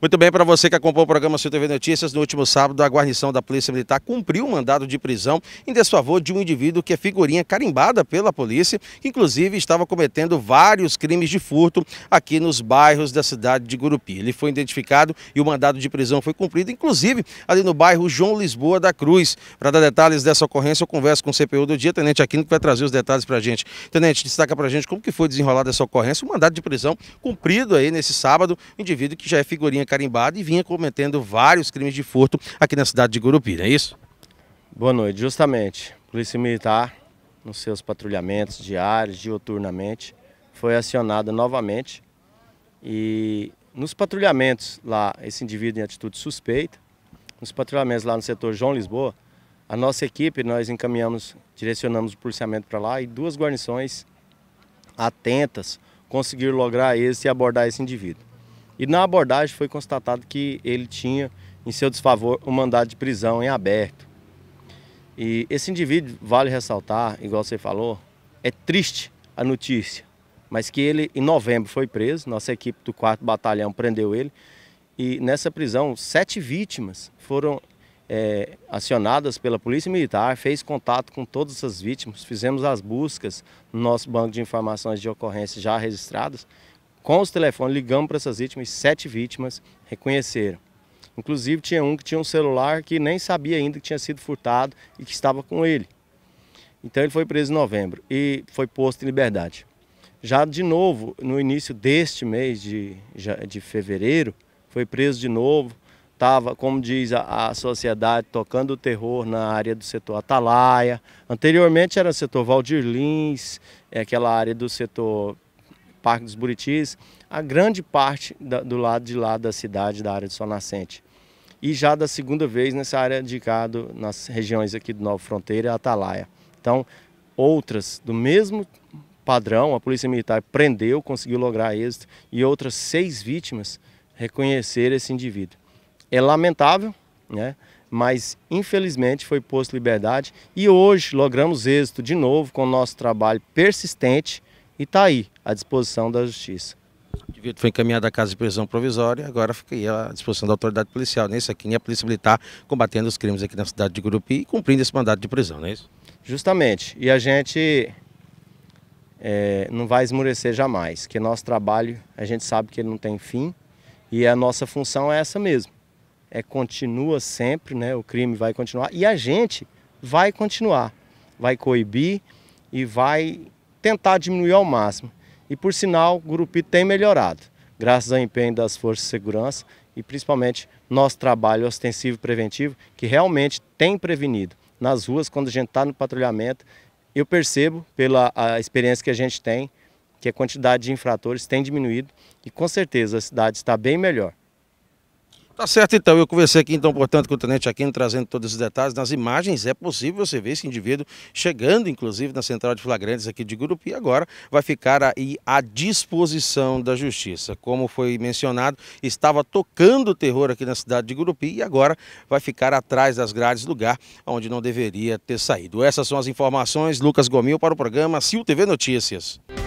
Muito bem, para você que acompanhou o programa Sul TV Notícias, no último sábado, a guarnição da Polícia Militar cumpriu o um mandado de prisão em desfavor de um indivíduo que é figurinha carimbada pela polícia, que inclusive estava cometendo vários crimes de furto aqui nos bairros da cidade de Gurupi. Ele foi identificado e o mandado de prisão foi cumprido, inclusive ali no bairro João Lisboa da Cruz. Para dar detalhes dessa ocorrência, eu converso com o CPU do dia, Tenente Aquino, que vai trazer os detalhes para a gente. Tenente, destaca para a gente como que foi desenrolada essa ocorrência, o mandado de prisão cumprido aí nesse sábado, indivíduo que já é figurinha carimbada e vinha cometendo vários crimes de furto aqui na cidade de Gurupi, não é isso? Boa noite, justamente. Polícia Militar, nos seus patrulhamentos diários, dioturnamente, foi acionada novamente e nos patrulhamentos lá, esse indivíduo em atitude suspeita, nos patrulhamentos lá no setor João Lisboa, a nossa equipe, nós encaminhamos, direcionamos o policiamento para lá e duas guarnições atentas conseguiram lograr esse e abordar esse indivíduo. E na abordagem foi constatado que ele tinha em seu desfavor um mandado de prisão em aberto. E esse indivíduo, vale ressaltar, igual você falou, é triste a notícia, mas que ele em novembro foi preso, nossa equipe do 4 Batalhão prendeu ele, e nessa prisão sete vítimas foram é, acionadas pela Polícia Militar, fez contato com todas as vítimas, fizemos as buscas no nosso banco de informações de ocorrências já registradas, com os telefones, ligamos para essas vítimas, sete vítimas reconheceram. Inclusive tinha um que tinha um celular que nem sabia ainda que tinha sido furtado e que estava com ele. Então ele foi preso em novembro e foi posto em liberdade. Já de novo, no início deste mês de, de fevereiro, foi preso de novo. Estava, como diz a, a sociedade, tocando o terror na área do setor Atalaia. Anteriormente era o setor Valdir Lins, é aquela área do setor Parque dos Buritis, a grande parte da, do lado de lá da cidade, da área de Sol Nascente. E já da segunda vez nessa área indicado nas regiões aqui do Nova Fronteira, Atalaia. Então, outras do mesmo padrão, a Polícia Militar prendeu, conseguiu lograr êxito, e outras seis vítimas reconheceram esse indivíduo. É lamentável, né? mas infelizmente foi posto liberdade e hoje logramos êxito de novo com o nosso trabalho persistente e está aí, à disposição da Justiça. O indivíduo foi encaminhado à casa de prisão provisória agora fica aí à disposição da autoridade policial, não é isso aqui? E né? a Polícia Militar combatendo os crimes aqui na cidade de Gurupi e cumprindo esse mandato de prisão, não é isso? Justamente. E a gente é, não vai esmurecer jamais, que nosso trabalho, a gente sabe que ele não tem fim e a nossa função é essa mesmo. É continua sempre, né? O crime vai continuar e a gente vai continuar, vai coibir e vai tentar diminuir ao máximo. E por sinal, o Gurupi tem melhorado, graças ao empenho das forças de segurança e principalmente nosso trabalho ostensivo preventivo, que realmente tem prevenido. Nas ruas, quando a gente está no patrulhamento, eu percebo pela experiência que a gente tem, que a quantidade de infratores tem diminuído e com certeza a cidade está bem melhor. Tá certo então, eu conversei aqui então, portanto, com o Tenente Aquino, trazendo todos os detalhes. Nas imagens é possível você ver esse indivíduo chegando, inclusive, na central de flagrantes aqui de Gurupi. Agora vai ficar aí à disposição da Justiça. Como foi mencionado, estava tocando terror aqui na cidade de Gurupi e agora vai ficar atrás das grades, lugar onde não deveria ter saído. Essas são as informações. Lucas Gomil para o programa Sil TV Notícias.